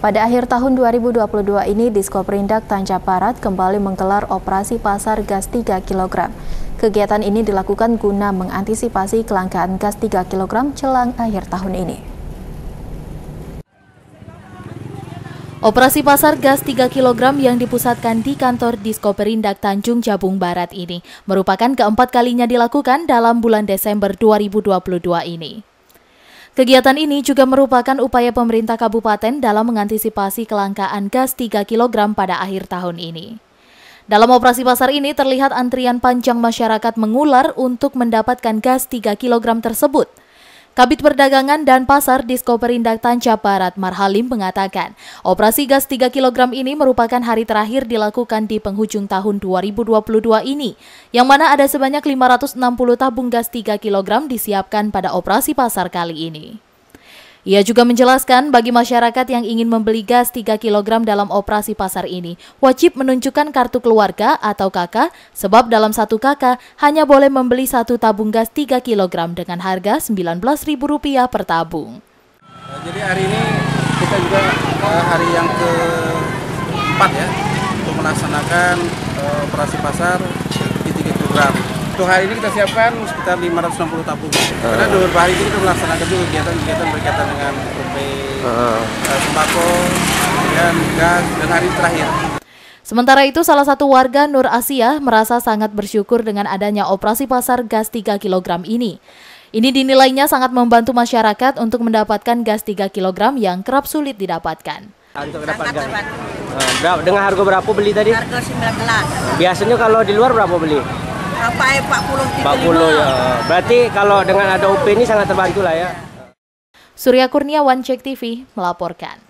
Pada akhir tahun 2022 ini, Perindak Tanja Barat kembali menggelar operasi pasar gas 3 kg. Kegiatan ini dilakukan guna mengantisipasi kelangkaan gas 3 kg jelang akhir tahun ini. Operasi pasar gas 3 kg yang dipusatkan di kantor Diskoperindak Tanjung Jabung Barat ini merupakan keempat kalinya dilakukan dalam bulan Desember 2022 ini. Kegiatan ini juga merupakan upaya pemerintah kabupaten dalam mengantisipasi kelangkaan gas 3 kg pada akhir tahun ini. Dalam operasi pasar ini terlihat antrian panjang masyarakat mengular untuk mendapatkan gas 3 kg tersebut – Kabit Perdagangan dan Pasar Disko Perindak Tanca Barat Marhalim mengatakan, operasi gas 3 kg ini merupakan hari terakhir dilakukan di penghujung tahun 2022 ini, yang mana ada sebanyak 560 tabung gas 3 kg disiapkan pada operasi pasar kali ini. Ia juga menjelaskan bagi masyarakat yang ingin membeli gas 3 kg dalam operasi pasar ini wajib menunjukkan kartu keluarga atau KK sebab dalam satu KK hanya boleh membeli satu tabung gas 3 kg dengan harga Rp19.000 per tabung. Eh, jadi hari ini kita juga eh, hari yang keempat ya untuk melaksanakan eh, operasi pasar di 3 kg untuk hari ini kita siapkan sekitar 560 tabung. Uh. Karena ah. beberapa hari ini kita melaksanakan juga kegiatan-kegiatan berkaitan dengan survei, uh. sembako, dan gas, dan hari terakhir. Sementara itu, salah satu warga Nur Asia merasa sangat bersyukur dengan adanya operasi pasar gas 3 kg ini. Ini dinilainya sangat membantu masyarakat untuk mendapatkan gas 3 kg yang kerap sulit didapatkan. Ah, untuk Berapa, dengan harga berapa beli tadi? Harga 19. Biasanya kalau di luar berapa beli? apa 40 eh, 40 ya. Berarti kalau dengan ada UP ini sangat terbantu lah ya. Surya Kurnia One Check TV melaporkan.